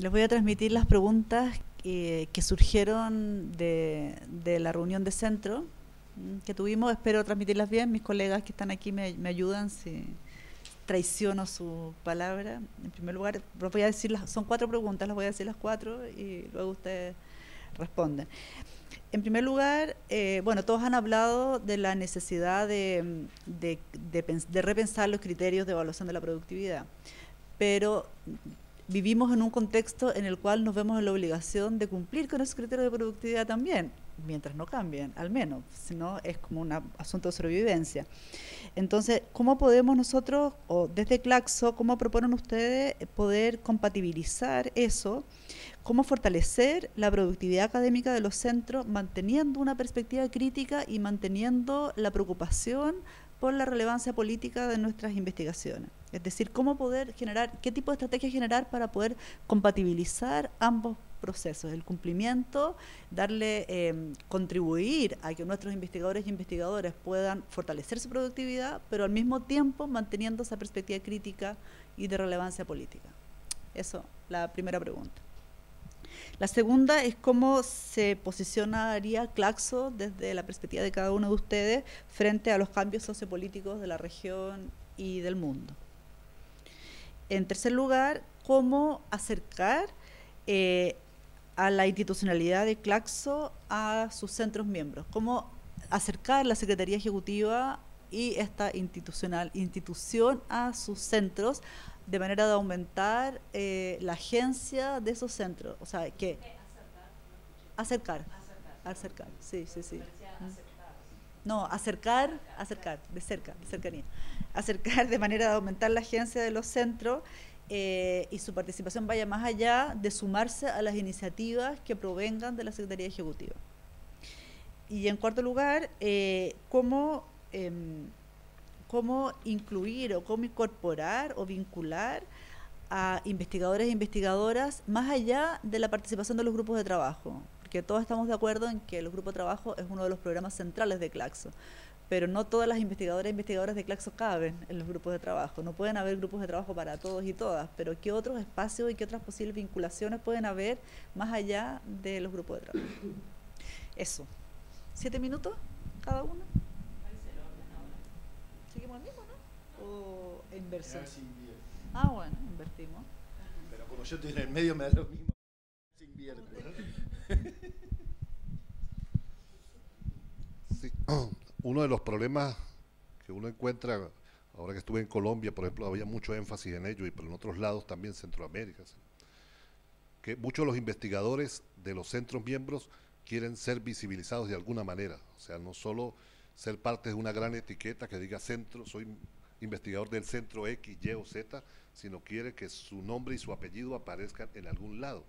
Les voy a transmitir las preguntas que, surgieron de, la reunión de centro mm, que tuvimos. Espero transmitirlas bien. Mis colegas que están aquí me, ayudan si traiciono su palabra. En primer lugar, voy a decir son cuatro preguntas, las voy a decir las cuatro y luego ustedes responden. En primer lugar, eh, bueno, todos han hablado de la necesidad de, de repensar los criterios de evaluación de la productividad, pero vivimos en un contexto en el cual nos vemos en la obligación de cumplir con esos criterios de productividad también, mientras no cambien, al menos, si no es como un asunto de sobrevivencia. Entonces, ¿cómo podemos nosotros, o desde Claxo, cómo proponen ustedes poder compatibilizar eso? ¿Cómo fortalecer la productividad académica de los centros manteniendo una perspectiva crítica y manteniendo la preocupación por la relevancia política de nuestras investigaciones? Es decir, cómo poder generar, qué tipo de estrategia generar para poder compatibilizar ambos procesos, el cumplimiento, darle, em, contribuir a que nuestros investigadores y investigadoras puedan fortalecer su productividad, pero al mismo tiempo manteniendo esa perspectiva crítica y de relevancia política. Eso, la primera pregunta. La segunda es cómo se posicionaría Claxo desde la perspectiva de cada uno de ustedes frente a los cambios sociopolíticos de la región y del mundo. En tercer lugar, cómo acercar eh, a la institucionalidad de Claxo a sus centros miembros, cómo acercar la Secretaría Ejecutiva y esta institucional, institución a sus centros de manera de aumentar eh, la agencia de esos centros. O sea, que... Acercar. Acercar, sí, sí, sí. No, acercar, acercar, de cerca, de cercanía acercar de manera de aumentar la agencia de los centros eh, y su participación vaya más allá de sumarse a las iniciativas que provengan de la Secretaría Ejecutiva. Y en cuarto lugar, eh, cómo, em, cómo incluir o cómo incorporar o vincular a investigadores e investigadoras más allá de la participación de los grupos de trabajo, porque todos estamos de acuerdo en que el grupo de trabajo es uno de los programas centrales de Claxo, pero no todas las investigadoras e investigadoras de Claxo caben en los grupos de trabajo. No pueden haber grupos de trabajo para todos y todas, pero ¿qué otros espacios y qué otras posibles vinculaciones pueden haber más allá de los grupos de trabajo? Eso. ¿Siete minutos cada uno? ¿Seguimos el mismo, no? ¿O inversión? Ah, bueno, invertimos. Pero como yo estoy en el medio, me da lo mismo. Se Sí. uno de los problemas que uno encuentra, ahora que estuve en Colombia, por ejemplo, había mucho énfasis en ello, y por en otros lados también, Centroamérica, que muchos de los investigadores de los centros miembros quieren ser visibilizados de alguna manera, o sea, no solo ser parte de una gran etiqueta que diga centro, soy investigador del centro X, Y o Z, sino quiere que su nombre y su apellido aparezcan en algún lado.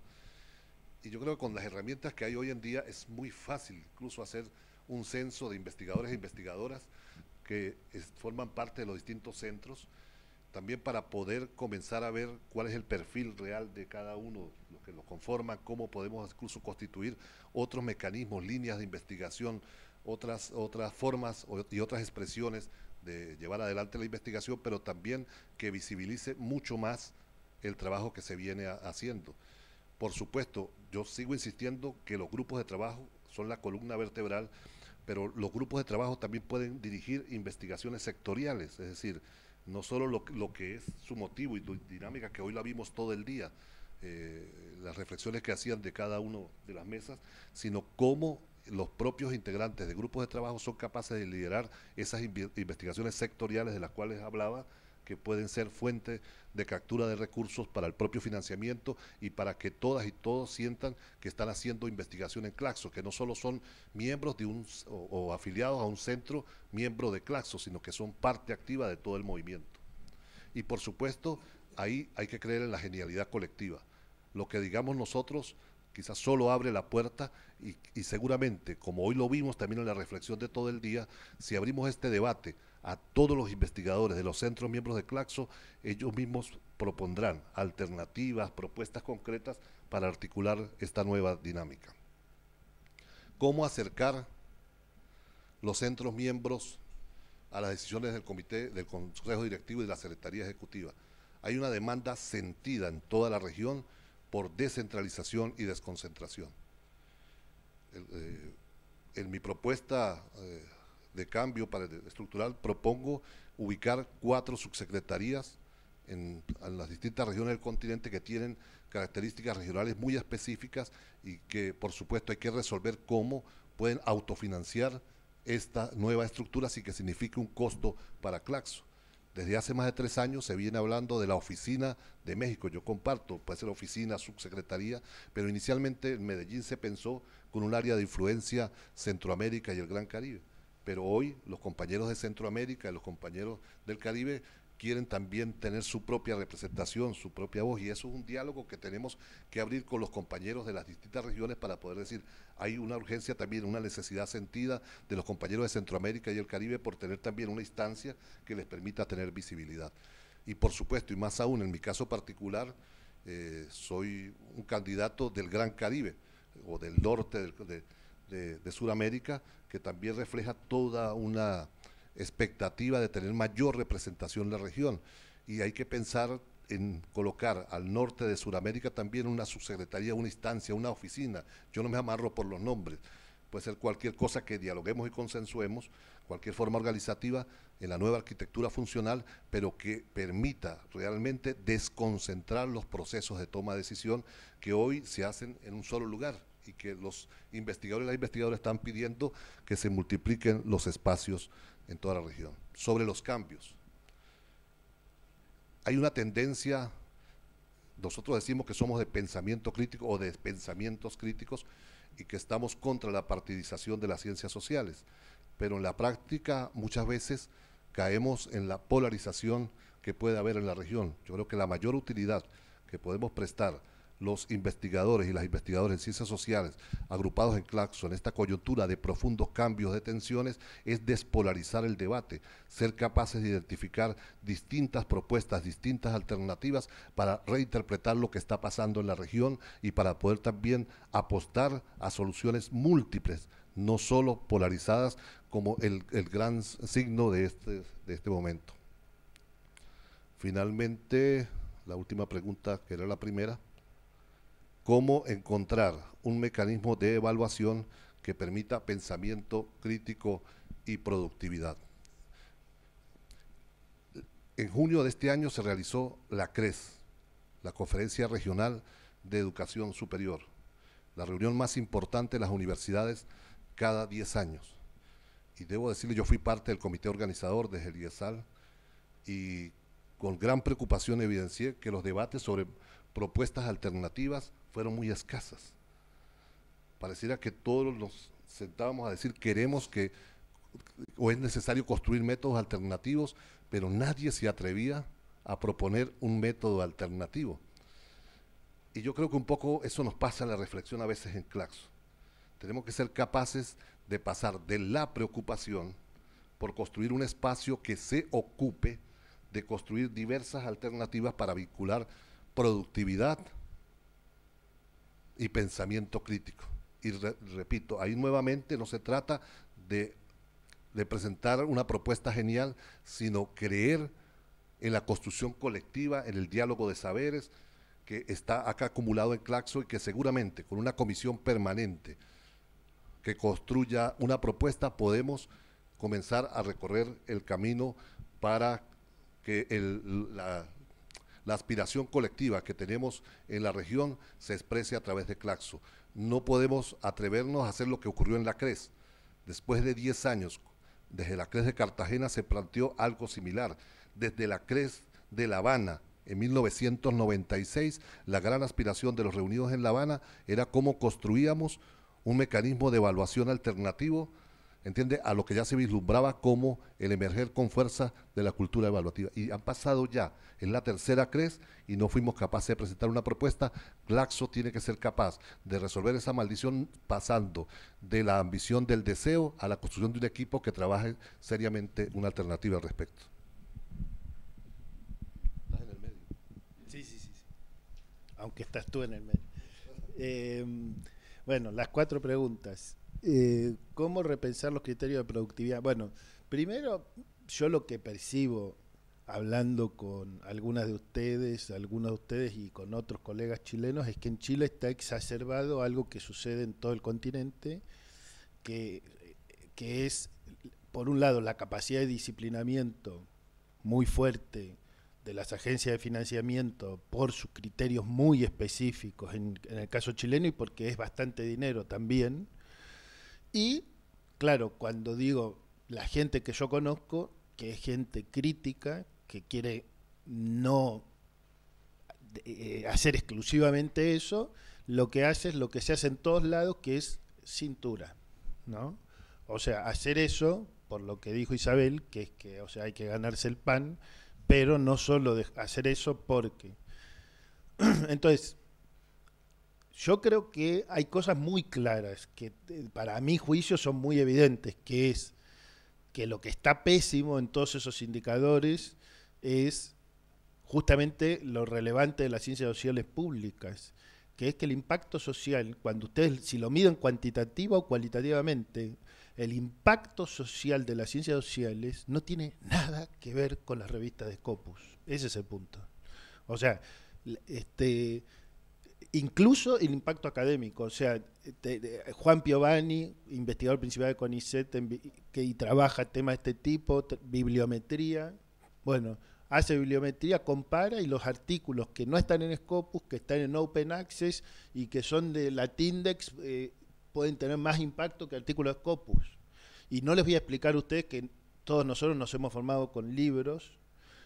Y yo creo que con las herramientas que hay hoy en día es muy fácil incluso hacer un censo de investigadores e investigadoras que forman parte de los distintos centros, también para poder comenzar a ver cuál es el perfil real de cada uno, lo que nos conforma, cómo podemos incluso constituir otros mecanismos, líneas de investigación, otras, otras formas y otras expresiones de llevar adelante la investigación, pero también que visibilice mucho más el trabajo que se viene haciendo. Por supuesto, yo sigo insistiendo que los grupos de trabajo son la columna vertebral, pero los grupos de trabajo también pueden dirigir investigaciones sectoriales, es decir, no solo lo, que es su motivo y dinámica, que hoy la vimos todo el día, eh, las reflexiones que hacían de cada uno de las mesas, sino cómo los propios integrantes de grupos de trabajo son capaces de liderar esas investigaciones sectoriales de las cuales hablaba, que pueden ser fuente de captura de recursos para el propio financiamiento y para que todas y todos sientan que están haciendo investigación en Claxo, que no solo son miembros de un o, afiliados a un centro, miembro de Claxo, sino que son parte activa de todo el movimiento. Y por supuesto, ahí hay que creer en la genialidad colectiva. Lo que digamos nosotros quizás solo abre la puerta y, seguramente, como hoy lo vimos también en la reflexión de todo el día, si abrimos este debate a todos los investigadores de los centros miembros de Claxo, ellos mismos propondrán alternativas, propuestas concretas para articular esta nueva dinámica. ¿Cómo acercar los centros miembros a las decisiones del Comité, del Consejo Directivo y de la Secretaría Ejecutiva? Hay una demanda sentida en toda la región por descentralización y desconcentración. Eh, en mi propuesta... Eh, de cambio para el estructural, propongo ubicar cuatro subsecretarías en, las distintas regiones del continente que tienen características regionales muy específicas y que por supuesto hay que resolver cómo pueden autofinanciar esta nueva estructura así que signifique un costo para Claxo. Desde hace más de tres años se viene hablando de la oficina de México. Yo comparto, puede ser oficina, subsecretaría, pero inicialmente en Medellín se pensó con un área de influencia Centroamérica y el Gran Caribe pero hoy los compañeros de Centroamérica, y los compañeros del Caribe quieren también tener su propia representación, su propia voz, y eso es un diálogo que tenemos que abrir con los compañeros de las distintas regiones para poder decir, hay una urgencia también, una necesidad sentida de los compañeros de Centroamérica y el Caribe por tener también una instancia que les permita tener visibilidad. Y por supuesto, y más aún, en mi caso particular, eh, soy un candidato del Gran Caribe o del norte del, de, Sudamérica, que también refleja toda una expectativa de tener mayor representación en la región. Y hay que pensar en colocar al norte de Sudamérica también una subsecretaría, una instancia, una oficina. Yo no me amarro por los nombres. Puede ser cualquier cosa que dialoguemos y consensuemos, cualquier forma organizativa en la nueva arquitectura funcional, pero que permita realmente desconcentrar los procesos de toma de decisión que hoy se hacen en un solo lugar y que los investigadores y las investigadoras están pidiendo que se multipliquen los espacios en toda la región. Sobre los cambios. Hay una tendencia, nosotros decimos que somos de pensamiento crítico o de pensamientos críticos y que estamos contra la partidización de las ciencias sociales, pero en la práctica muchas veces caemos en la polarización que puede haber en la región. Yo creo que la mayor utilidad que podemos prestar los investigadores y las investigadoras en ciencias sociales agrupados en Claxo en esta coyuntura de profundos cambios de tensiones es despolarizar el debate, ser capaces de identificar distintas propuestas, distintas alternativas para reinterpretar lo que está pasando en la región y para poder también apostar a soluciones múltiples no solo polarizadas como el, gran signo de este, de este momento. Finalmente, la última pregunta, que era la primera cómo encontrar un mecanismo de evaluación que permita pensamiento crítico y productividad. En junio de este año se realizó la CRES, la Conferencia Regional de Educación Superior, la reunión más importante de las universidades cada 10 años. Y debo decirle, yo fui parte del comité organizador desde el IESAL y con gran preocupación evidencié que los debates sobre propuestas alternativas fueron muy escasas. Pareciera que todos nos sentábamos a decir queremos que o es necesario construir métodos alternativos, pero nadie se atrevía a proponer un método alternativo. Y yo creo que un poco eso nos pasa a la reflexión a veces en Claxo. Tenemos que ser capaces de pasar de la preocupación por construir un espacio que se ocupe de construir diversas alternativas para vincular productividad, y pensamiento crítico. Y repito, ahí nuevamente no se trata de, presentar una propuesta genial, sino creer en la construcción colectiva, en el diálogo de saberes que está acá acumulado en Claxo y que seguramente con una comisión permanente que construya una propuesta podemos comenzar a recorrer el camino para que el, la, la aspiración colectiva que tenemos en la región se exprese a través de Claxo. No podemos atrevernos a hacer lo que ocurrió en la CRES. Después de 10 años, desde la CRES de Cartagena se planteó algo similar. Desde la CRES de La Habana, en 1996, la gran aspiración de los reunidos en La Habana era cómo construíamos un mecanismo de evaluación alternativo entiende a lo que ya se vislumbraba como el emerger con fuerza de la cultura evaluativa. Y han pasado ya en la tercera CRES y no fuimos capaces de presentar una propuesta. Glaxo tiene que ser capaz de resolver esa maldición pasando de la ambición del deseo a la construcción de un equipo que trabaje seriamente una alternativa al respecto. ¿Estás en el medio? Sí, sí, sí. Aunque estás tú en el medio. Eh, bueno, las cuatro preguntas. Eh, ¿Cómo repensar los criterios de productividad? Bueno, primero, yo lo que percibo hablando con algunas de ustedes, algunos de ustedes y con otros colegas chilenos, es que en Chile está exacerbado algo que sucede en todo el continente, que, es, por un lado, la capacidad de disciplinamiento muy fuerte de las agencias de financiamiento por sus criterios muy específicos en el caso chileno y porque es bastante dinero también, y, claro, cuando digo la gente que yo conozco, que es gente crítica, que quiere no eh, hacer exclusivamente eso, lo que hace es lo que se hace en todos lados, que es cintura, ¿no? O sea, hacer eso, por lo que dijo Isabel, que es que, o sea, hay que ganarse el pan, pero no solo de hacer eso porque. Entonces, yo creo que hay cosas muy claras que eh, para mi juicio son muy evidentes, que es que lo que está pésimo en todos esos indicadores es justamente lo relevante de las ciencias sociales públicas, que es que el impacto social, cuando ustedes, si lo miden cuantitativa o cualitativamente, el impacto social de las ciencias sociales no tiene nada que ver con las revistas de Scopus. Ese es el punto. O sea, este, incluso el impacto académico. O sea, Juan Piovani, investigador principal de CONICET, que trabaja temas de este tipo, bibliometría, bueno, hace bibliometría, compara y los artículos que no están en Scopus, que están en Open Access y que son de Latindex, eh, pueden tener más impacto que artículos de Scopus. Y no les voy a explicar a ustedes que todos nosotros nos hemos formado con libros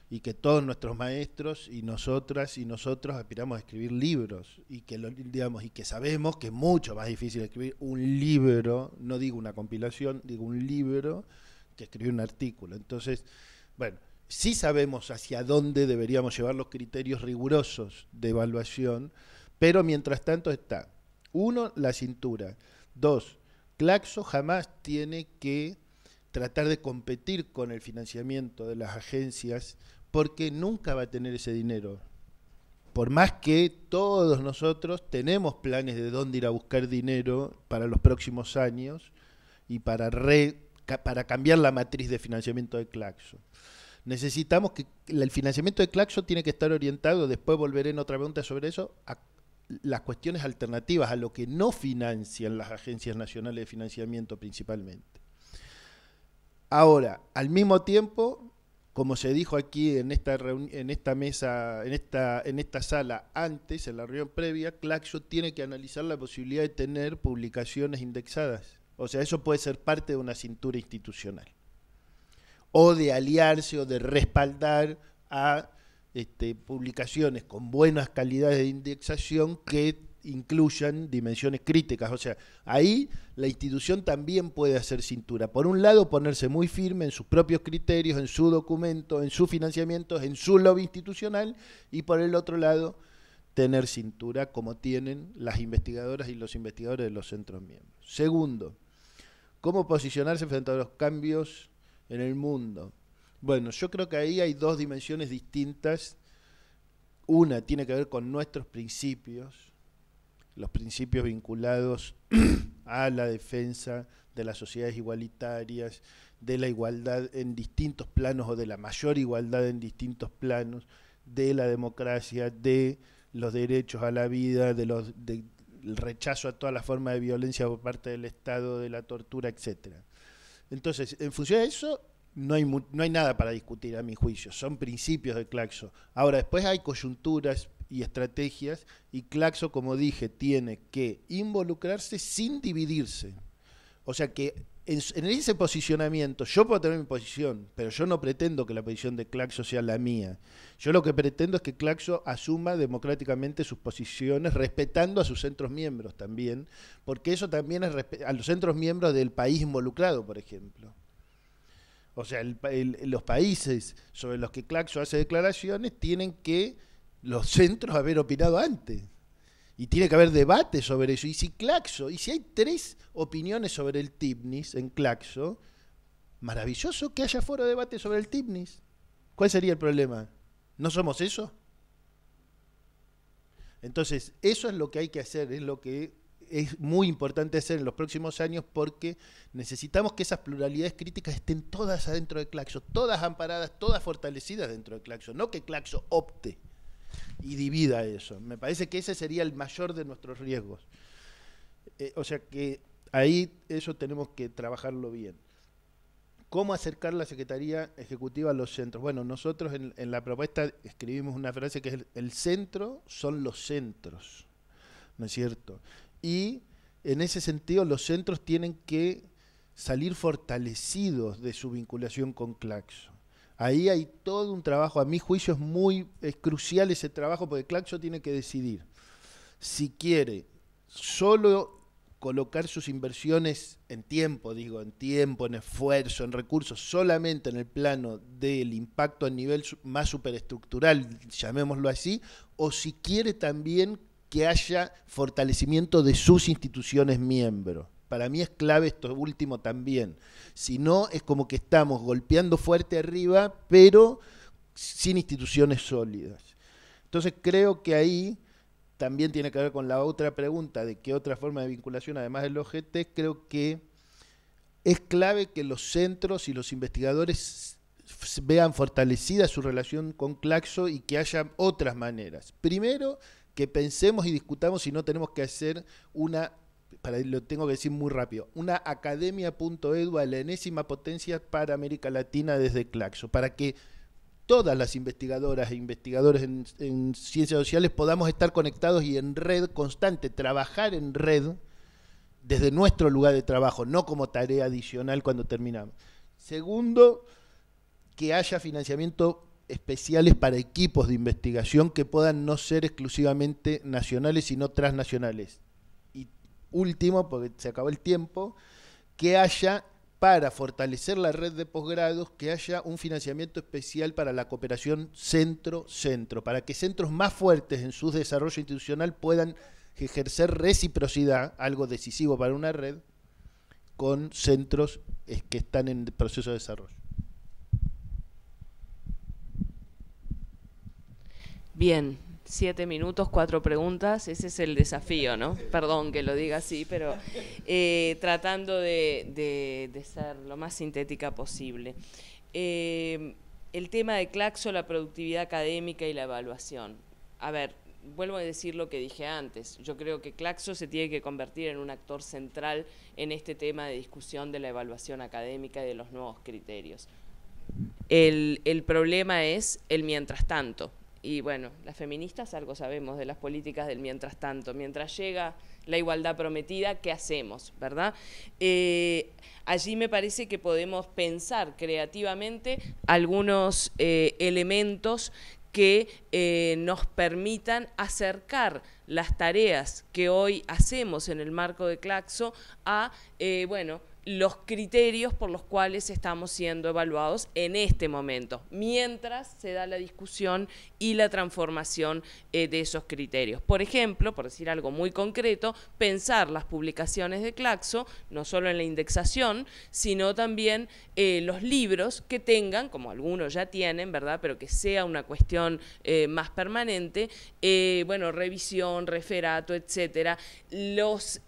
y que todos nuestros maestros y nosotras y nosotros aspiramos a escribir libros y que lo, digamos y que sabemos que es mucho más difícil escribir un libro, no digo una compilación, digo un libro que escribir un artículo. Entonces, bueno, sí sabemos hacia dónde deberíamos llevar los criterios rigurosos de evaluación, pero mientras tanto está uno la cintura, dos Claxo jamás tiene que tratar de competir con el financiamiento de las agencias porque nunca va a tener ese dinero. Por más que todos nosotros tenemos planes de dónde ir a buscar dinero para los próximos años y para, re, para cambiar la matriz de financiamiento de Claxo. Necesitamos que el financiamiento de Claxo tiene que estar orientado, después volveré en otra pregunta sobre eso, a las cuestiones alternativas, a lo que no financian las agencias nacionales de financiamiento principalmente. Ahora, al mismo tiempo, como se dijo aquí en esta, en esta mesa, en esta, en esta sala antes, en la reunión previa, Claxo tiene que analizar la posibilidad de tener publicaciones indexadas. O sea, eso puede ser parte de una cintura institucional. O de aliarse o de respaldar a este, publicaciones con buenas calidades de indexación que incluyan dimensiones críticas. O sea, ahí la institución también puede hacer cintura. Por un lado, ponerse muy firme en sus propios criterios, en su documento, en su financiamiento, en su lobby institucional, y por el otro lado, tener cintura como tienen las investigadoras y los investigadores de los centros miembros. Segundo, ¿cómo posicionarse frente a los cambios en el mundo? Bueno, yo creo que ahí hay dos dimensiones distintas. Una tiene que ver con nuestros principios, los principios vinculados a la defensa de las sociedades igualitarias, de la igualdad en distintos planos o de la mayor igualdad en distintos planos, de la democracia, de los derechos a la vida, de los rechazo a toda la forma de violencia por parte del Estado, de la tortura, etcétera. Entonces, en función de eso, no hay, no hay nada para discutir a mi juicio, son principios de Claxo. Ahora, después hay coyunturas y estrategias y Claxo, como dije, tiene que involucrarse sin dividirse. O sea que en, ese posicionamiento, yo puedo tener mi posición, pero yo no pretendo que la posición de Claxo sea la mía. Yo lo que pretendo es que Claxo asuma democráticamente sus posiciones, respetando a sus centros miembros también, porque eso también es a los centros miembros del país involucrado, por ejemplo. O sea, los países sobre los que Claxo hace declaraciones tienen que los centros haber opinado antes. Y tiene que haber debate sobre eso. Y si Claxo, y si hay tres opiniones sobre el TIPNIS en Claxo, maravilloso que haya foro de debate sobre el TIPNIS. ¿Cuál sería el problema? ¿No somos eso? Entonces, eso es lo que hay que hacer, es lo que es muy importante hacer en los próximos años porque necesitamos que esas pluralidades críticas estén todas adentro de Claxo, todas amparadas, todas fortalecidas dentro de Claxo, no que Claxo opte y divida eso. Me parece que ese sería el mayor de nuestros riesgos. Eh, o sea que ahí eso tenemos que trabajarlo bien. ¿Cómo acercar la Secretaría Ejecutiva a los centros? Bueno, nosotros en, la propuesta escribimos una frase que es el, el centro son los centros, ¿no es cierto? Y en ese sentido los centros tienen que salir fortalecidos de su vinculación con Claxo. Ahí hay todo un trabajo. A mi juicio es muy crucial ese trabajo porque Claxo tiene que decidir si quiere solo colocar sus inversiones en tiempo, digo, en tiempo, en esfuerzo, en recursos, solamente en el plano del impacto a nivel más superestructural, llamémoslo así, o si quiere también que haya fortalecimiento de sus instituciones miembro para mí es clave esto último también. Si no, es como que estamos golpeando fuerte arriba, pero sin instituciones sólidas. Entonces creo que ahí también tiene que ver con la otra pregunta de qué otra forma de vinculación, además del OGT, creo que es clave que los centros y los investigadores vean fortalecida su relación con Claxo y que haya otras maneras. Primero, que pensemos y discutamos si no tenemos que hacer una lo tengo que decir muy rápido, una academia.edu a la enésima potencia para América Latina desde Claxo, para que todas las investigadoras e investigadores en, en, ciencias sociales podamos estar conectados y en red constante, trabajar en red desde nuestro lugar de trabajo, no como tarea adicional cuando terminamos. Segundo, que haya financiamiento especiales para equipos de investigación que puedan no ser exclusivamente nacionales, sino transnacionales último, porque se acabó el tiempo, que haya para fortalecer la red de posgrados, que haya un financiamiento especial para la cooperación centro-centro, para que centros más fuertes en su desarrollo institucional puedan ejercer reciprocidad, algo decisivo para una red, con centros que están en proceso de desarrollo. Bien, siete minutos, cuatro preguntas, ese es el desafío, ¿no? Perdón que lo diga así, pero eh, tratando de, ser lo más sintética posible. Eh, el tema de Claxo, la productividad académica y la evaluación. A ver, vuelvo a decir lo que dije antes, yo creo que Claxo se tiene que convertir en un actor central en este tema de discusión de la evaluación académica y de los nuevos criterios. el problema es el mientras tanto, y bueno, las feministas algo sabemos de las políticas del mientras tanto. Mientras llega la igualdad prometida, ¿qué hacemos? ¿Verdad? Eh, allí me parece que podemos pensar creativamente algunos eh, elementos que eh, nos permitan acercar las tareas que hoy hacemos en el marco de Claxo a, bueno, los criterios por los cuales estamos siendo evaluados en este momento, mientras se da la discusión y la transformación eh, de esos criterios. Por ejemplo, por decir algo muy concreto, pensar las publicaciones de Claxo, no solo en la indexación, sino también eh, los libros que tengan, como algunos ya tienen, ¿verdad? Pero que sea una cuestión eh, más permanente, bueno, revisión, referato, etcétera, los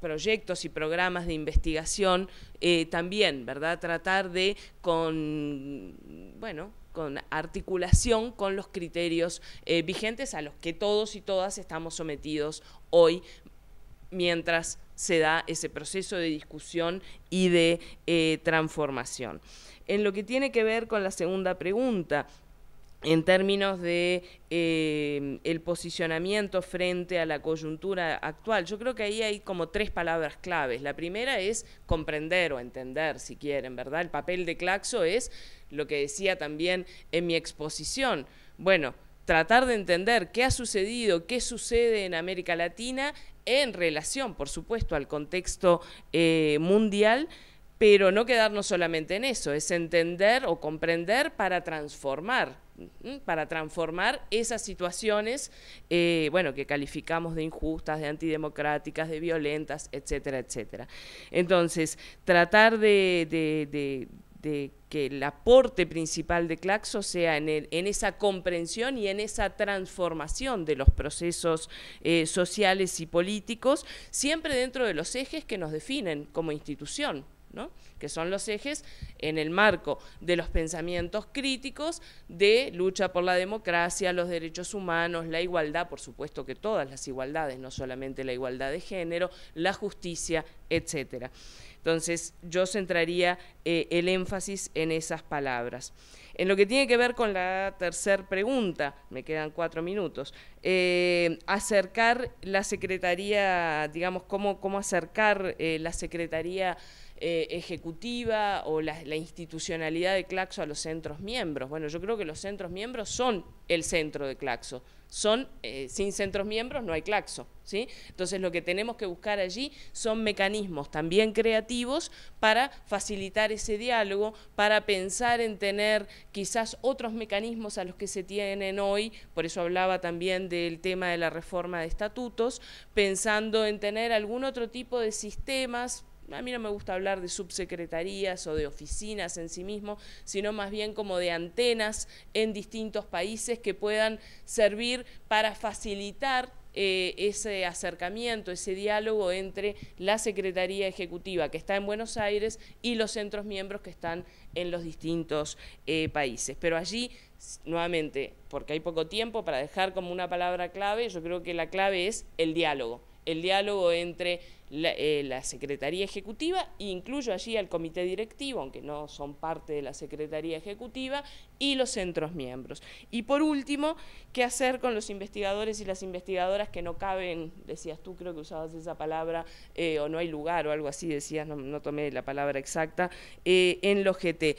proyectos y programas de investigación investigación, eh, también, ¿verdad? Tratar de con, bueno, con articulación con los criterios eh, vigentes a los que todos y todas estamos sometidos hoy mientras se da ese proceso de discusión y de eh, transformación. En lo que tiene que ver con la segunda pregunta, en términos de eh, el posicionamiento frente a la coyuntura actual. Yo creo que ahí hay como tres palabras claves. La primera es comprender o entender, si quieren, ¿verdad? El papel de Claxo es lo que decía también en mi exposición. Bueno, tratar de entender qué ha sucedido, qué sucede en América Latina en relación, por supuesto, al contexto eh, mundial pero no quedarnos solamente en eso, es entender o comprender para transformar, para transformar esas situaciones, eh, bueno, que calificamos de injustas, de antidemocráticas, de violentas, etcétera, etcétera. Entonces, tratar de, que el aporte principal de Claxo sea en, esa comprensión y en esa transformación de los procesos eh, sociales y políticos, siempre dentro de los ejes que nos definen como institución que son los ejes en el marco de los pensamientos críticos de lucha por la democracia, los derechos humanos, la igualdad, por supuesto que todas las igualdades, no solamente la igualdad de género, la justicia, etcétera. Entonces yo centraría eh, el énfasis en esas palabras. En lo que tiene que ver con la tercera pregunta, me quedan cuatro minutos, eh, acercar la Secretaría, digamos, cómo, cómo acercar eh, la Secretaría eh, ejecutiva o la, institucionalidad de Claxo a los centros miembros. Bueno, yo creo que los centros miembros son el centro de Claxo. Son, eh, sin centros miembros no hay Claxo. ¿sí? Entonces lo que tenemos que buscar allí son mecanismos también creativos para facilitar ese diálogo, para pensar en tener quizás otros mecanismos a los que se tienen hoy, por eso hablaba también del tema de la reforma de estatutos, pensando en tener algún otro tipo de sistemas a mí no me gusta hablar de subsecretarías o de oficinas en sí mismo, sino más bien como de antenas en distintos países que puedan servir para facilitar eh, ese acercamiento, ese diálogo entre la Secretaría Ejecutiva que está en Buenos Aires y los centros miembros que están en los distintos eh, países. Pero allí, nuevamente, porque hay poco tiempo, para dejar como una palabra clave, yo creo que la clave es el diálogo el diálogo entre eh, la, Secretaría Ejecutiva, incluyo allí al Comité Directivo, aunque no son parte de la Secretaría Ejecutiva, y los centros miembros. Y por último, ¿qué hacer con los investigadores y las investigadoras que no caben? Decías tú, creo que usabas esa palabra, eh, o no hay lugar o algo así, decías, no, tomé la palabra exacta, eh, en los GT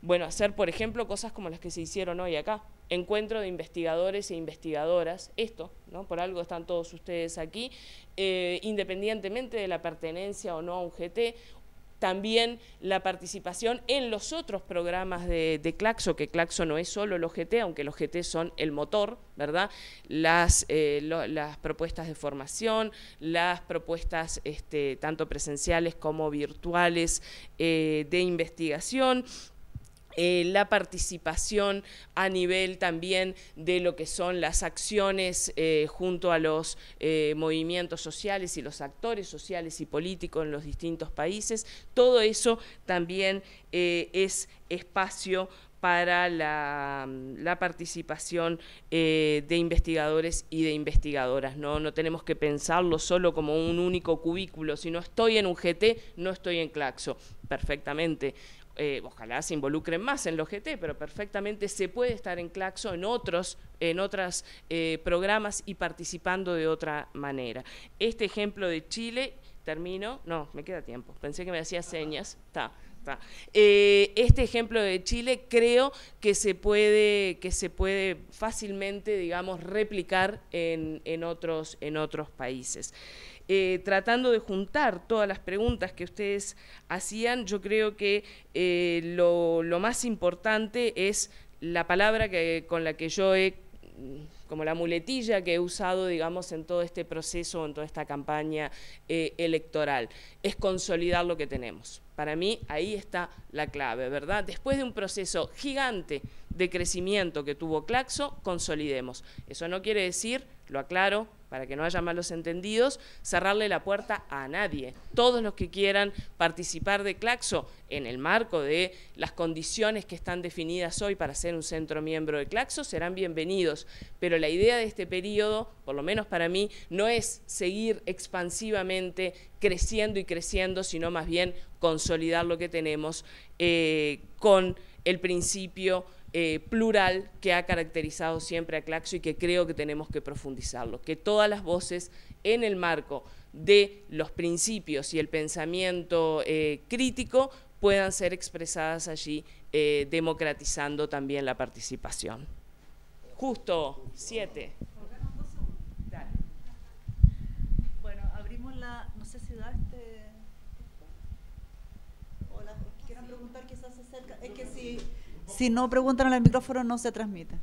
bueno, hacer, por ejemplo, cosas como las que se hicieron hoy acá. Encuentro de investigadores e investigadoras, esto, ¿no? Por algo están todos ustedes aquí, eh, independientemente de la pertenencia o no a un GT, también la participación en los otros programas de, Claxo, que Claxo no es solo el GT aunque los GT son el motor, ¿verdad? Las, eh, las propuestas de formación, las propuestas este, tanto presenciales como virtuales eh, de investigación. Eh, la participación a nivel también de lo que son las acciones eh, junto a los eh, movimientos sociales y los actores sociales y políticos en los distintos países. Todo eso también es espacio para la, participación de investigadores y de investigadoras. ¿no? no tenemos que pensarlo solo como un único cubículo. Si no estoy en un GT no estoy en Claxo. Perfectamente. Eh, ojalá se involucren más en los GT, pero perfectamente se puede estar en Claxo, en otros en otros eh, programas y participando de otra manera. Este ejemplo de Chile, termino, no, me queda tiempo, pensé que me hacía señas, está. Eh, este ejemplo de Chile creo que se puede, que se puede fácilmente, digamos, replicar en, en otros, en otros países. Eh, tratando de juntar todas las preguntas que ustedes hacían, yo creo que eh, lo, más importante es la palabra que, con la que yo he como la muletilla que he usado, digamos, en todo este proceso, en toda esta campaña eh, electoral, es consolidar lo que tenemos. Para mí ahí está la clave, ¿verdad? Después de un proceso gigante de crecimiento que tuvo Claxo, consolidemos. Eso no quiere decir, lo aclaro, para que no haya malos entendidos, cerrarle la puerta a nadie. Todos los que quieran participar de Claxo en el marco de las condiciones que están definidas hoy para ser un centro miembro de Claxo serán bienvenidos, pero la idea de este periodo, por lo menos para mí, no es seguir expansivamente creciendo y creciendo, sino más bien consolidar lo que tenemos eh, con el principio eh, plural que ha caracterizado siempre a Claxo y que creo que tenemos que profundizarlo, que todas las voces en el marco de los principios y el pensamiento eh, crítico puedan ser expresadas allí, eh, democratizando también la participación. Justo, siete. Bueno, abrimos la, no sé si da este... Hola, quiero preguntar quizás acerca, es que si... Si no preguntan en el micrófono, no se transmite.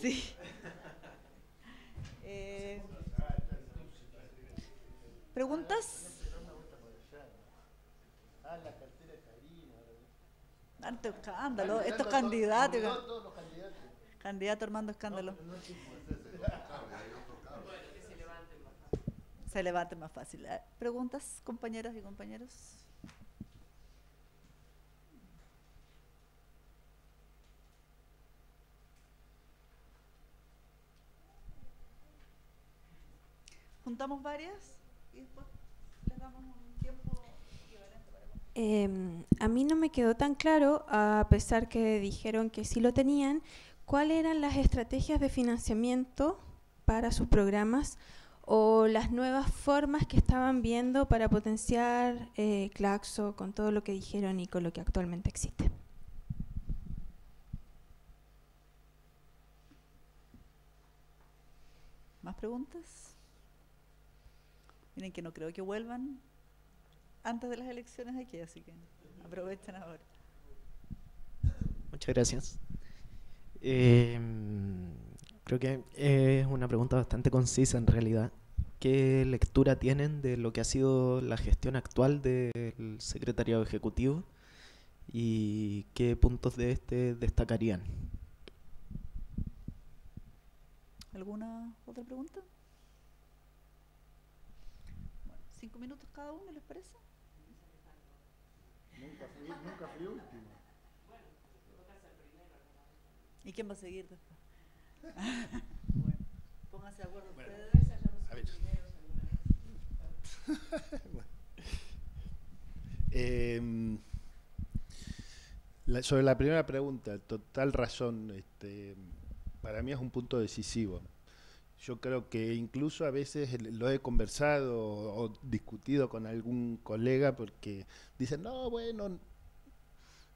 Sí. Eh, ¿Preguntas? Harto escándalo, estos candidatos. Candidato Armando Escándalo. Pues se levante más fácil. Ah, ¿Preguntas, compañeras y compañeros? juntamos varias y después les damos un tiempo em, a mí no me quedó tan claro, a pesar que dijeron que sí lo tenían, cuáles eran las estrategias de financiamiento para sus programas o las nuevas formas que estaban viendo para potenciar eh, Claxo con todo lo que dijeron y con lo que actualmente existe. ¿Más preguntas? Miren que no creo que vuelvan antes de las elecciones aquí, así que aprovechen ahora. Muchas gracias. Em, Creo que eh, es una pregunta bastante concisa en realidad. ¿Qué lectura tienen de lo que ha sido la gestión actual del secretariado ejecutivo y qué puntos de este destacarían? ¿Alguna otra pregunta? cinco minutos cada uno, ¿les parece? Nunca fui, nunca fui último. ¿Y quién va a seguir sobre la primera pregunta, total razón, este, para mí es un punto decisivo. Yo creo que incluso a veces lo he conversado o discutido con algún colega porque dicen, no, bueno,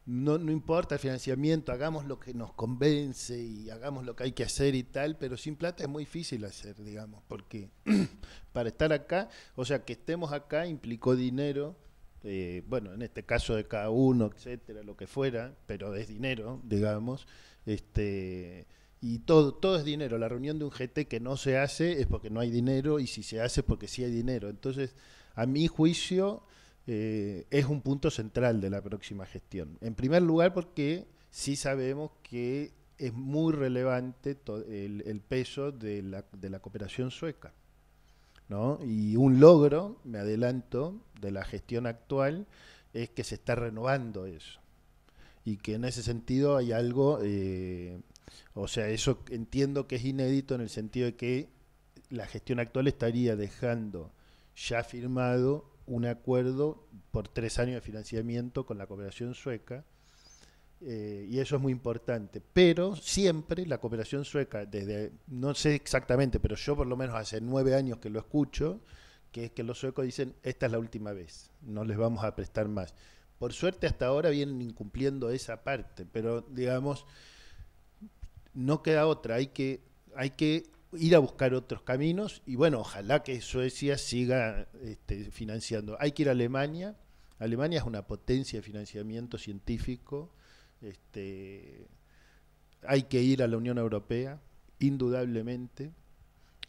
no, no importa el financiamiento, hagamos lo que nos convence y hagamos lo que hay que hacer y tal, pero sin plata es muy difícil hacer, digamos, porque para estar acá, o sea, que estemos acá implicó dinero, eh, bueno, en este caso de cada uno, etcétera, lo que fuera, pero es dinero, digamos, este y todo, todo es dinero. La reunión de un GT que no se hace es porque no hay dinero y si se hace es porque sí hay dinero. Entonces, a mi juicio, eh, es un punto central de la próxima gestión. En primer lugar, porque sí sabemos que es muy relevante el, peso de la, cooperación sueca. Y un logro, me adelanto, de la gestión actual es que se está renovando eso. Y que en ese sentido hay algo, eh, o sea, eso entiendo que es inédito en el sentido de que la gestión actual estaría dejando ya firmado un acuerdo por tres años de financiamiento con la cooperación sueca, eh, y eso es muy importante. Pero siempre la cooperación sueca, desde, no sé exactamente, pero yo por lo menos hace nueve años que lo escucho, que es que los suecos dicen, esta es la última vez, no les vamos a prestar más. Por suerte hasta ahora vienen incumpliendo esa parte, pero digamos, no queda otra, hay que, hay que ir a buscar otros caminos y bueno, ojalá que Suecia siga este, financiando. Hay que ir a Alemania. Alemania es una potencia de financiamiento científico. Este, hay que ir a la Unión Europea, indudablemente.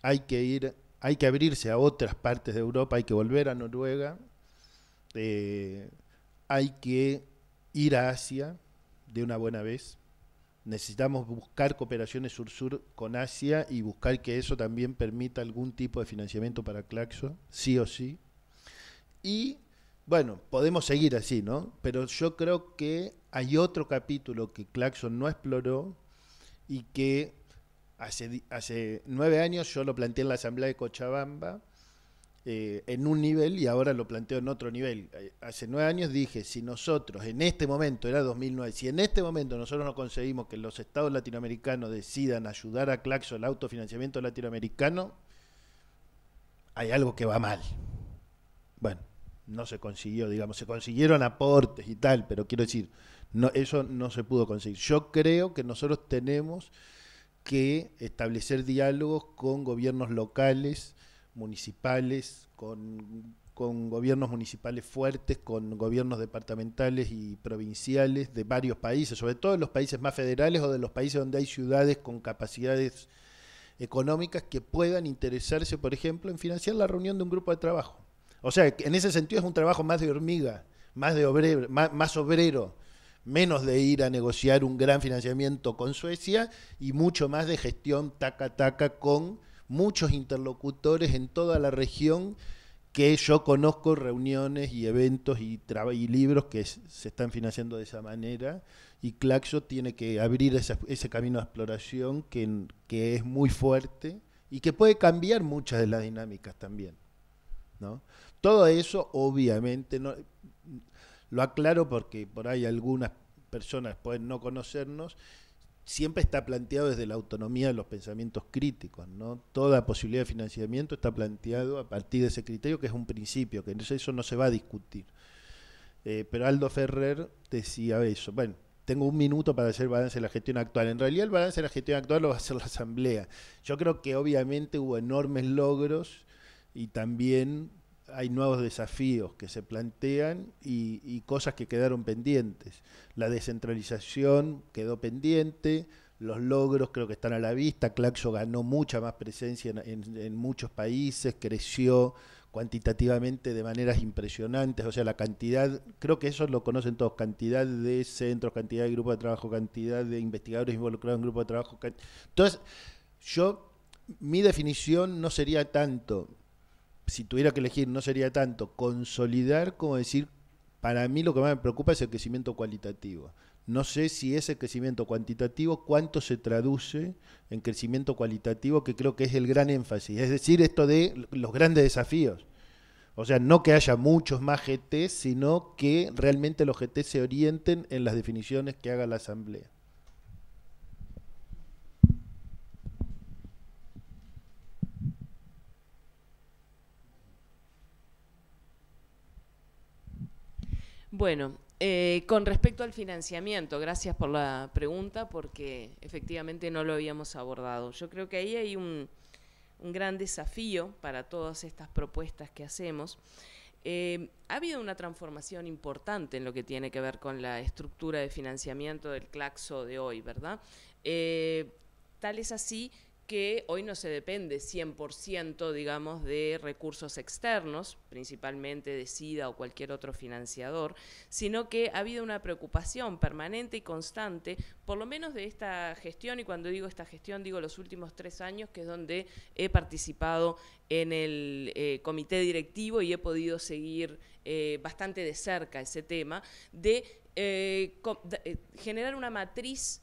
Hay que ir, hay que abrirse a otras partes de Europa. Hay que volver a Noruega. Eh, hay que ir a Asia de una buena vez necesitamos buscar cooperaciones sur-sur con Asia y buscar que eso también permita algún tipo de financiamiento para Claxo, sí o sí. Y bueno, podemos seguir así, ¿no? Pero yo creo que hay otro capítulo que Claxo no exploró y que hace, hace nueve años yo lo planteé en la Asamblea de Cochabamba eh, en un nivel y ahora lo planteo en otro nivel. Eh, hace nueve años dije, si nosotros en este momento, era 2009, si en este momento nosotros no conseguimos que los estados latinoamericanos decidan ayudar a Claxo el autofinanciamiento latinoamericano, hay algo que va mal. Bueno, no se consiguió, digamos, se consiguieron aportes y tal, pero quiero decir, no, eso no se pudo conseguir. Yo creo que nosotros tenemos que establecer diálogos con gobiernos locales, municipales, con, gobiernos municipales fuertes, con gobiernos departamentales y provinciales de varios países, sobre todo de los países más federales o de los países donde hay ciudades con capacidades económicas que puedan interesarse, por ejemplo, en financiar la reunión de un grupo de trabajo. O sea, en ese sentido es un trabajo más de hormiga, más de obrero, más, más obrero, menos de ir a negociar un gran financiamiento con Suecia y mucho más de gestión taca taca con muchos interlocutores en toda la región que yo conozco reuniones y eventos y, y libros que se están financiando de esa manera y Claxo tiene que abrir ese camino de exploración que, que es muy fuerte y que puede cambiar muchas de las dinámicas también. ¿no? Todo eso obviamente, lo aclaro porque por ahí algunas personas pueden no conocernos, siempre está planteado desde la autonomía de los pensamientos críticos, ¿no? Toda posibilidad de financiamiento está planteado a partir de ese criterio que es un principio, que eso no se va a discutir. Eh, pero Aldo Ferrer decía eso. Bueno, tengo un minuto para hacer balance de la gestión actual. En realidad el balance de la gestión actual lo va a hacer la Asamblea. Yo creo que obviamente hubo enormes logros y también hay nuevos desafíos que se plantean y, cosas que quedaron pendientes. La descentralización quedó pendiente, los logros creo que están a la vista, Claxo ganó mucha más presencia en, muchos países, creció cuantitativamente de maneras impresionantes, o sea, la cantidad, creo que eso lo conocen todos, cantidad de centros, cantidad de grupos de trabajo, cantidad de investigadores involucrados en grupos de trabajo. Entonces, yo, mi definición no sería tanto si tuviera que elegir, no sería tanto consolidar como decir, para mí lo que más me preocupa es el crecimiento cualitativo. No sé si ese crecimiento cuantitativo, cuánto se traduce en crecimiento cualitativo, que creo que es el gran énfasis. Es decir, esto de los grandes desafíos. O sea, no que haya muchos más GT, sino que realmente los GT se orienten en las definiciones que haga la Asamblea. Bueno, eh, con respecto al financiamiento, gracias por la pregunta porque efectivamente no lo habíamos abordado. Yo creo que ahí hay un, gran desafío para todas estas propuestas que hacemos. Eh, ha habido una transformación importante en lo que tiene que ver con la estructura de financiamiento del Claxo de hoy, ¿verdad? Eh, tal es así que hoy no se depende 100%, digamos, de recursos externos, principalmente de SIDA o cualquier otro financiador, sino que ha habido una preocupación permanente y constante, por lo menos de esta gestión, y cuando digo esta gestión digo los últimos tres años, que es donde he participado en el eh, comité directivo y he podido seguir eh, bastante de cerca ese tema, de eh, generar una matriz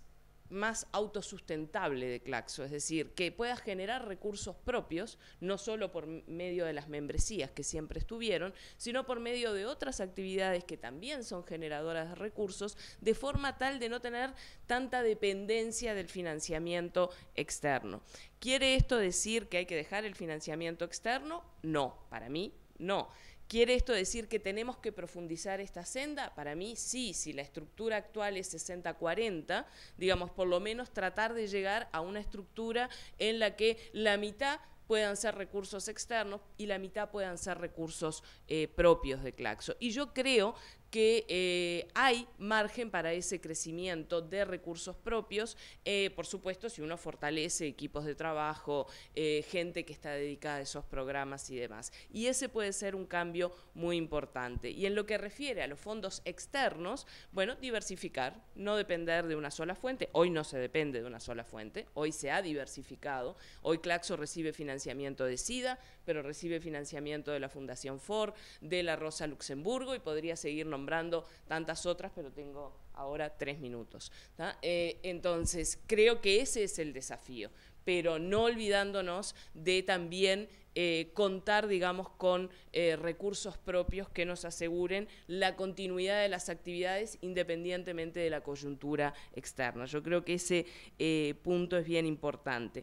más autosustentable de Claxo, es decir, que pueda generar recursos propios, no solo por medio de las membresías que siempre estuvieron, sino por medio de otras actividades que también son generadoras de recursos, de forma tal de no tener tanta dependencia del financiamiento externo. ¿Quiere esto decir que hay que dejar el financiamiento externo? No, para mí no. ¿Quiere esto decir que tenemos que profundizar esta senda? Para mí sí, si la estructura actual es 60-40, digamos, por lo menos tratar de llegar a una estructura en la que la mitad puedan ser recursos externos y la mitad puedan ser recursos eh, propios de Claxo. Y yo creo que eh, hay margen para ese crecimiento de recursos propios, eh, por supuesto, si uno fortalece equipos de trabajo, eh, gente que está dedicada a esos programas y demás. Y ese puede ser un cambio muy importante. Y en lo que refiere a los fondos externos, bueno, diversificar, no depender de una sola fuente. Hoy no se depende de una sola fuente, hoy se ha diversificado. Hoy Claxo recibe financiamiento de SIDA, pero recibe financiamiento de la Fundación Ford, de la Rosa Luxemburgo y podría seguir nombrando nombrando tantas otras, pero tengo ahora tres minutos. Eh, entonces, creo que ese es el desafío, pero no olvidándonos de también eh, contar, digamos, con eh, recursos propios que nos aseguren la continuidad de las actividades independientemente de la coyuntura externa. Yo creo que ese eh, punto es bien importante.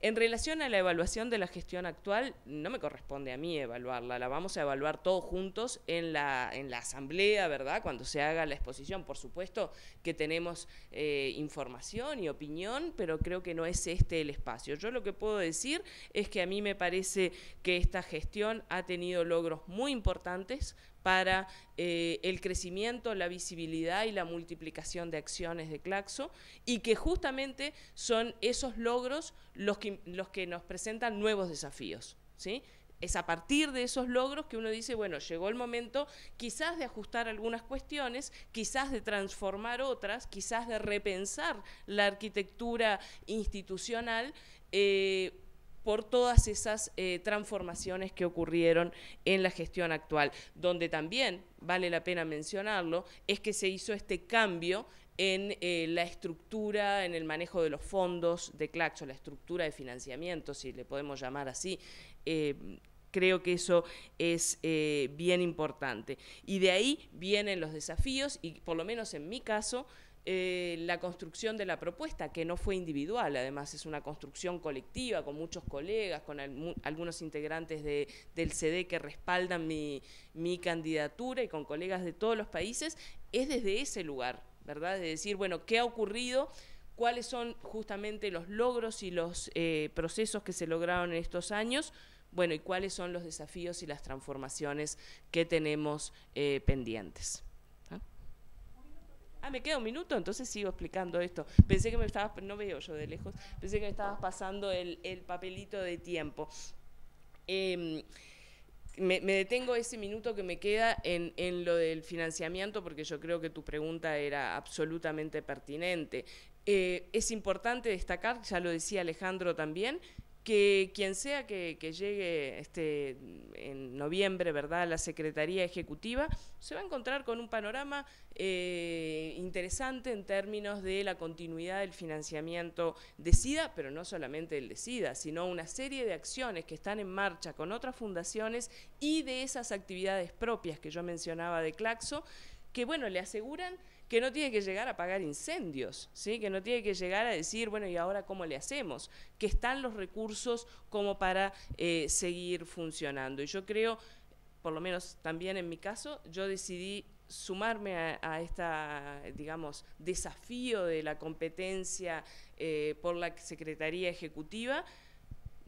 En relación a la evaluación de la gestión actual, no me corresponde a mí evaluarla, la vamos a evaluar todos juntos en la, en la asamblea, ¿verdad? Cuando se haga la exposición, por supuesto que tenemos información y opinión, pero creo que no es este el espacio. Yo lo que puedo decir es que a mí me parece que esta gestión ha tenido logros muy importantes para eh, el crecimiento, la visibilidad y la multiplicación de acciones de Claxo y que justamente son esos logros los que, los que nos presentan nuevos desafíos. ¿sí? es a partir de esos logros que uno dice, bueno, llegó el momento quizás de ajustar algunas cuestiones, quizás de transformar otras, quizás de repensar la arquitectura institucional. Eh, por todas esas eh, transformaciones que ocurrieron en la gestión actual, donde también, vale la pena mencionarlo, es que se hizo este cambio en eh, la estructura, en el manejo de los fondos de Claxo, la estructura de financiamiento, si le podemos llamar así. Eh, creo que eso es bien importante. Y de ahí vienen los desafíos y por lo menos en mi caso, eh, la construcción de la propuesta, que no fue individual, además es una construcción colectiva con muchos colegas, con algunos integrantes del CD que respaldan mi, candidatura y con colegas de todos los países, es desde ese lugar, ¿verdad? De decir, bueno, ¿qué ha ocurrido? cuáles son justamente los logros y los eh, procesos que se lograron en estos años, bueno, y cuáles son los desafíos y las transformaciones que tenemos eh, pendientes. Ah, me queda un minuto, entonces sigo explicando esto. Pensé que me estabas, no veo yo de lejos, pensé que me estabas pasando el, papelito de tiempo. Em, me, detengo ese minuto que me queda en, lo del financiamiento, porque yo creo que tu pregunta era absolutamente pertinente. Eh, es importante destacar, ya lo decía Alejandro también, que quien sea que, llegue este, en noviembre ¿verdad? a la Secretaría Ejecutiva se va a encontrar con un panorama eh, interesante en términos de la continuidad del financiamiento de SIDA, pero no solamente el de SIDA, sino una serie de acciones que están en marcha con otras fundaciones y de esas actividades propias que yo mencionaba de Claxo, que bueno, le aseguran que no tiene que llegar a pagar incendios, ¿sí? que no tiene que llegar a decir, bueno, ¿y ahora cómo le hacemos? Que están los recursos como para eh, seguir funcionando. Y yo creo, por lo menos también en mi caso, yo decidí sumarme a, este esta, digamos, desafío de la competencia eh, por la Secretaría Ejecutiva,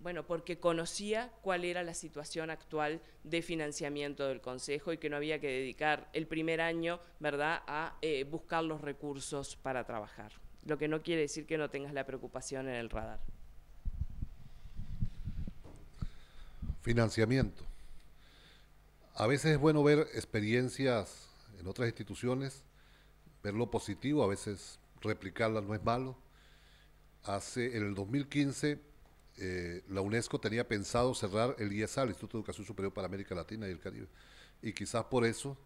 bueno, porque conocía cuál era la situación actual de financiamiento del Consejo y que no había que dedicar el primer año, ¿verdad?, a eh, buscar los recursos para trabajar. Lo que no quiere decir que no tengas la preocupación en el radar. Financiamiento. A veces es bueno ver experiencias en otras instituciones, ver lo positivo, a veces replicarlas no es malo. Hace en el 2015 eh, la UNESCO tenía pensado cerrar el IESA, el Instituto de Educación Superior para América Latina y el Caribe. Y quizás por eso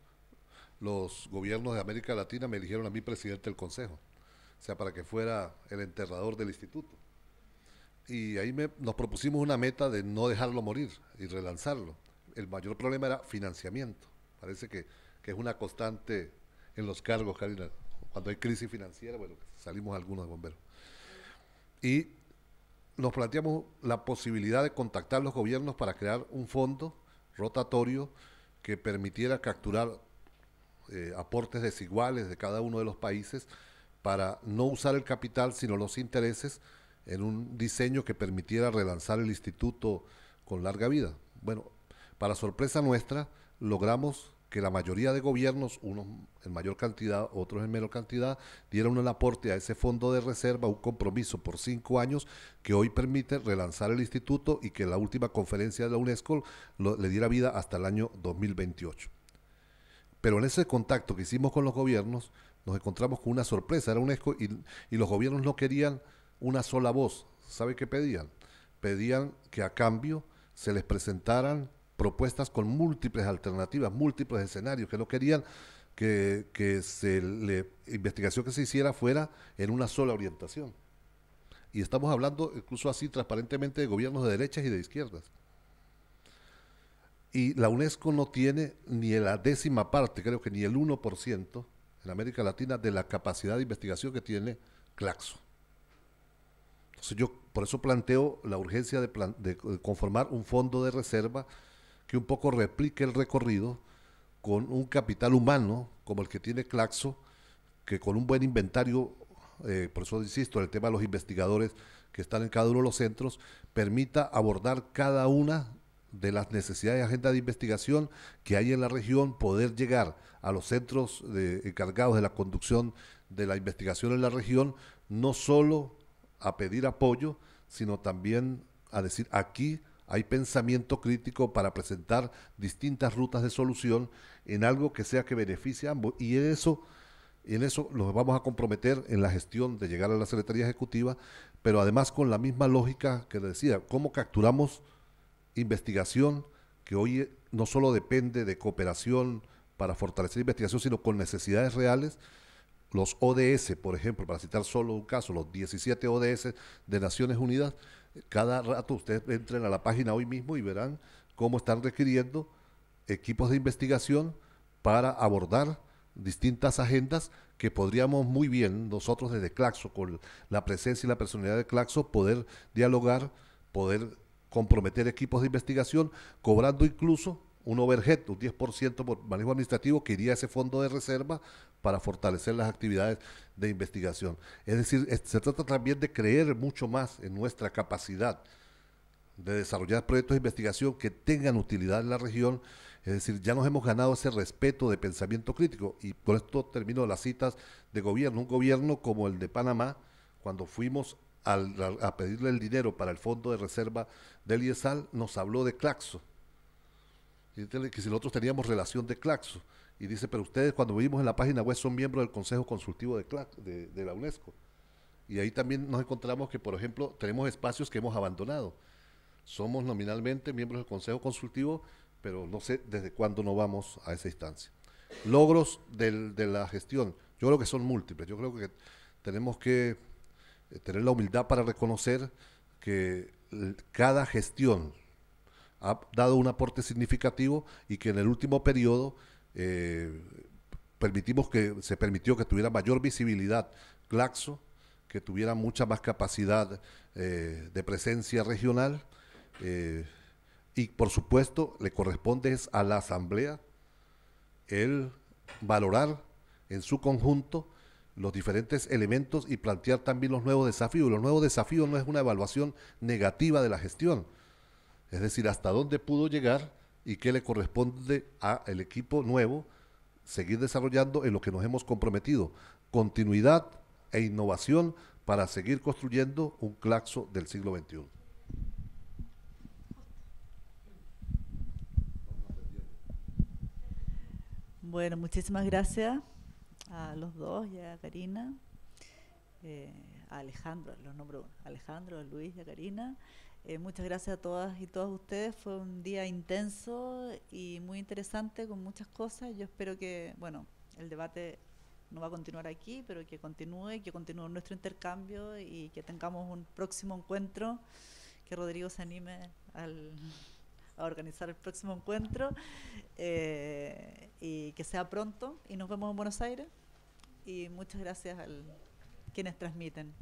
los gobiernos de América Latina me eligieron a mí presidente del Consejo, o sea, para que fuera el enterrador del instituto. Y ahí nos propusimos una meta de no dejarlo morir y relanzarlo. El mayor problema era financiamiento. Parece que, es una constante en los cargos, Karina. Cuando hay crisis financiera, bueno, salimos algunos de bomberos. Y nos planteamos la posibilidad de contactar los gobiernos para crear un fondo rotatorio que permitiera capturar eh, aportes desiguales de cada uno de los países para no usar el capital sino los intereses en un diseño que permitiera relanzar el instituto con larga vida. Bueno, para sorpresa nuestra, logramos que la mayoría de gobiernos, unos en mayor cantidad, otros en menor cantidad, dieron un aporte a ese fondo de reserva, un compromiso por cinco años que hoy permite relanzar el instituto y que la última conferencia de la UNESCO le diera vida hasta el año 2028. Pero en ese contacto que hicimos con los gobiernos, nos encontramos con una sorpresa. Era UNESCO y los gobiernos no querían una sola voz. ¿Sabe qué pedían? Pedían que a cambio se les presentaran propuestas con múltiples alternativas, múltiples escenarios, que no querían que, que se investigación que se hiciera fuera en una sola orientación. Y estamos hablando incluso así transparentemente de gobiernos de derechas y de izquierdas. Y la UNESCO no tiene ni la décima parte, creo que ni el 1% en América Latina de la capacidad de investigación que tiene Claxo. Entonces yo por eso planteo la urgencia de, de conformar un fondo de reserva que un poco replique el recorrido con un capital humano como el que tiene Claxo, que con un buen inventario, eh, por eso insisto, el tema de los investigadores que están en cada uno de los centros, permita abordar cada una de las necesidades de agenda de investigación que hay en la región, poder llegar a los centros encargados de la conducción de la investigación en la región, no solo a pedir apoyo, sino también a decir aquí hay pensamiento crítico para presentar distintas rutas de solución en algo que sea que beneficie a ambos. Y en eso, en eso nos vamos a comprometer en la gestión de llegar a la Secretaría Ejecutiva, pero además con la misma lógica que decía, cómo capturamos investigación que hoy no solo depende de cooperación para fortalecer investigación, sino con necesidades reales. Los ODS, por ejemplo, para citar solo un caso, los 17 ODS de Naciones Unidas, cada rato ustedes entren a la página hoy mismo y verán cómo están requiriendo equipos de investigación para abordar distintas agendas que podríamos muy bien nosotros desde Claxo, con la presencia y la personalidad de Claxo, poder dialogar, poder comprometer equipos de investigación, cobrando incluso un overhead, un 10% por manejo administrativo que iría a ese fondo de reserva para fortalecer las actividades de investigación. Es decir, se trata también de creer mucho más en nuestra capacidad de desarrollar proyectos de investigación que tengan utilidad en la región. Es decir, ya nos hemos ganado ese respeto de pensamiento crítico. Y con esto termino las citas de gobierno. Un gobierno como el de Panamá, cuando fuimos a pedirle el dinero para el fondo de reserva del IESAL, nos habló de Claxo que si nosotros teníamos relación de Claxo. Y dice, pero ustedes cuando vimos en la página web son miembros del Consejo Consultivo de, la UNESCO. Y ahí también nos encontramos que, por ejemplo, tenemos espacios que hemos abandonado. Somos nominalmente miembros del Consejo Consultivo, pero no sé desde cuándo no vamos a esa instancia. Logros de la gestión. Yo creo que son múltiples. Yo creo que tenemos que eh, tener la humildad para reconocer que cada gestión, ha dado un aporte significativo y que en el último periodo eh, permitimos que, se permitió que tuviera mayor visibilidad Glaxo, que tuviera mucha más capacidad eh, de presencia regional. Eh, y por supuesto, le corresponde a la Asamblea el valorar en su conjunto los diferentes elementos y plantear también los nuevos desafíos. Los nuevos desafíos no es una evaluación negativa de la gestión, es decir, hasta dónde pudo llegar y qué le corresponde al equipo nuevo seguir desarrollando en lo que nos hemos comprometido. Continuidad e innovación para seguir construyendo un claxo del siglo XXI. Bueno, muchísimas gracias a los dos y a Karina, eh, a Alejandro, los nombro Alejandro, Luis y a Karina. Eh, muchas gracias a todas y todos ustedes. Fue un día intenso y muy interesante con muchas cosas. Yo espero que, bueno, el debate no va a continuar aquí, pero que continúe, que continúe nuestro intercambio y que tengamos un próximo encuentro, que Rodrigo se anime al, a organizar el próximo encuentro eh, y que sea pronto y nos vemos en Buenos Aires. Y muchas gracias a quienes transmiten.